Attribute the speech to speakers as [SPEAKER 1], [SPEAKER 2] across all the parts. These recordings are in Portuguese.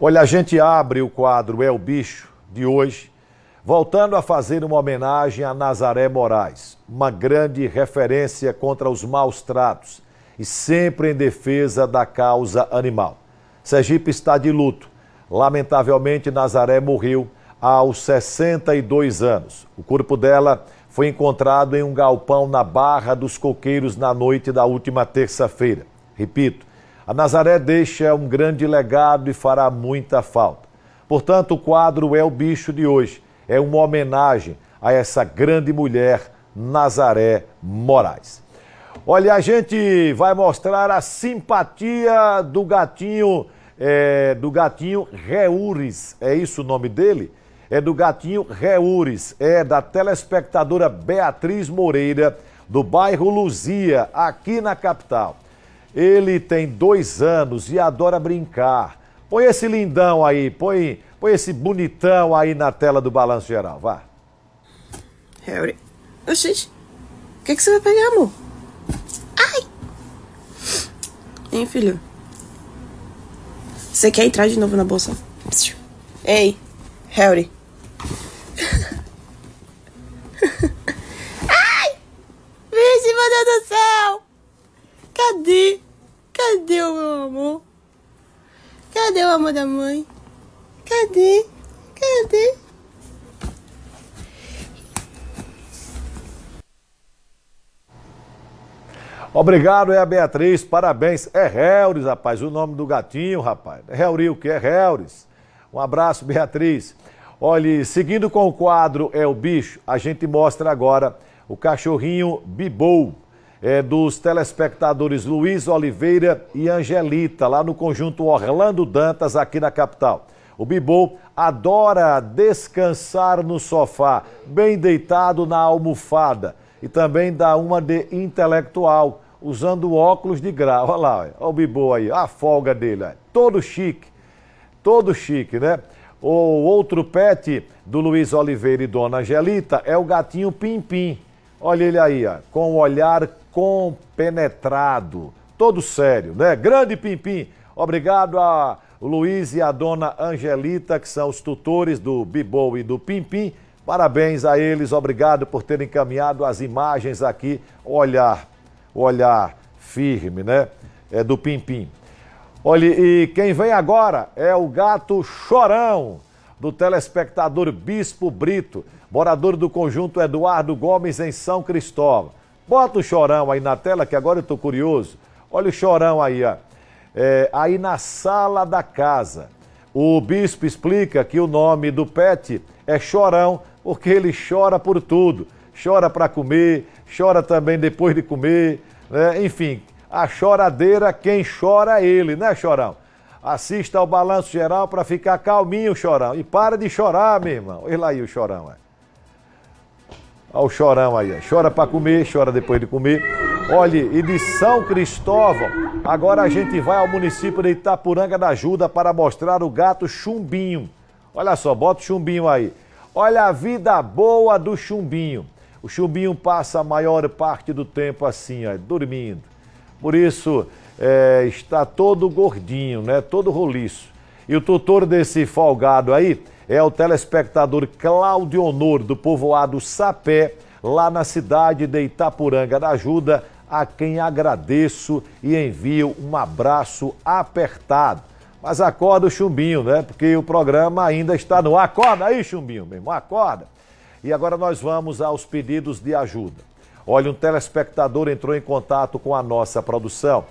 [SPEAKER 1] Olha, a gente abre o quadro É o Bicho de hoje, voltando a fazer uma homenagem a Nazaré Moraes, uma grande referência contra os maus tratos e sempre em defesa da causa animal. Sergipe está de luto. Lamentavelmente, Nazaré morreu aos 62 anos. O corpo dela foi encontrado em um galpão na Barra dos Coqueiros na noite da última terça-feira. Repito, a Nazaré deixa um grande legado e fará muita falta. Portanto, o quadro É o Bicho de hoje é uma homenagem a essa grande mulher, Nazaré Moraes. Olha, a gente vai mostrar a simpatia do gatinho, é, do gatinho Reures, é isso o nome dele? É do gatinho Reures, é da telespectadora Beatriz Moreira, do bairro Luzia, aqui na capital. Ele tem dois anos e adora brincar. Põe esse lindão aí, põe, põe esse bonitão aí na tela do balanço geral, vá. Harry. Oxente, o que, que você vai pegar, amor? Ai! Hein, filho? Você quer entrar de novo na bolsa? Ei, Harry. Ai! Vixe, meu Deus do céu! Cadê? Cadê o meu amor? Cadê o amor da mãe? Cadê? Cadê? Obrigado, é a Beatriz, parabéns. É Helris, rapaz, o nome do gatinho, rapaz. É Helri, o que é Helris? Um abraço, Beatriz. Olhe, seguindo com o quadro É o Bicho, a gente mostra agora o cachorrinho Bibou é, dos telespectadores Luiz Oliveira e Angelita, lá no conjunto Orlando Dantas, aqui na capital. O Bibô adora descansar no sofá, bem deitado na almofada. E também dá uma de intelectual, usando óculos de grau. Olha lá, olha o Bibô aí, a folga dele. Olha. Todo chique, todo chique, né? O outro pet do Luiz Oliveira e Dona Angelita é o gatinho Pimpim. Olha ele aí, ó, com o olhar compenetrado. Todo sério, né? Grande Pimpim. Obrigado a Luiz e a dona Angelita, que são os tutores do Bibou e do Pimpim. Parabéns a eles, obrigado por terem encaminhado as imagens aqui. Olhar, olhar firme, né? É do Pimpim. Olha, e quem vem agora é o gato chorão do telespectador Bispo Brito, morador do conjunto Eduardo Gomes em São Cristóvão. Bota o chorão aí na tela, que agora eu tô curioso. Olha o chorão aí, ó. É, aí na sala da casa. O bispo explica que o nome do pet é chorão, porque ele chora por tudo. Chora para comer, chora também depois de comer, né? enfim, a choradeira quem chora é ele, né, chorão? Assista ao balanço geral para ficar calminho, chorão. E para de chorar, meu irmão. Olha lá aí o chorão, é. Olha o chorão aí. Chora para comer, chora depois de comer. Olhe, e de São Cristóvão, agora a gente vai ao município de Itapuranga da Ajuda para mostrar o gato chumbinho. Olha só, bota o chumbinho aí. Olha a vida boa do chumbinho. O chumbinho passa a maior parte do tempo assim, ó, dormindo. Por isso, é, está todo gordinho, né? Todo roliço. E o tutor desse folgado aí é o telespectador Cláudio Honor, do povoado Sapé, lá na cidade de Itapuranga da Ajuda, a quem agradeço e envio um abraço apertado. Mas acorda o chumbinho, né? Porque o programa ainda está no Acorda aí, chumbinho, meu irmão, acorda. E agora nós vamos aos pedidos de ajuda. Olha, um telespectador entrou em contato com a nossa produção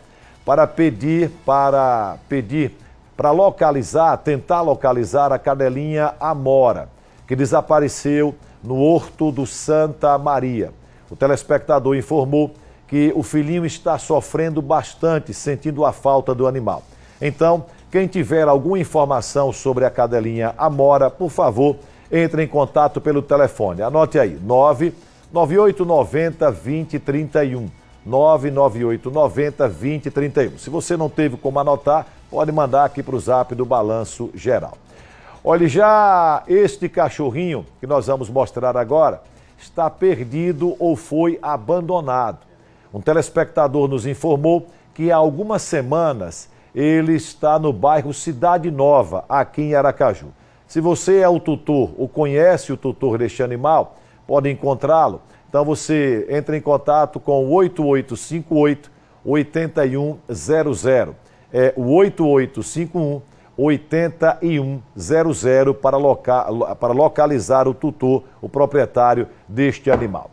[SPEAKER 1] para pedir para pedir para localizar, tentar localizar a cadelinha Amora, que desapareceu no Horto do Santa Maria. O telespectador informou que o filhinho está sofrendo bastante, sentindo a falta do animal. Então, quem tiver alguma informação sobre a cadelinha Amora, por favor, entre em contato pelo telefone. Anote aí, 9890 2031. 998 90 20 31. Se você não teve como anotar, pode mandar aqui para o zap do Balanço Geral. Olha, já este cachorrinho que nós vamos mostrar agora está perdido ou foi abandonado. Um telespectador nos informou que há algumas semanas ele está no bairro Cidade Nova, aqui em Aracaju. Se você é o tutor ou conhece o tutor deste animal, pode encontrá-lo então você entra em contato com 8858 8100. É o 8851 8100 para, loca, para localizar o tutor, o proprietário deste animal.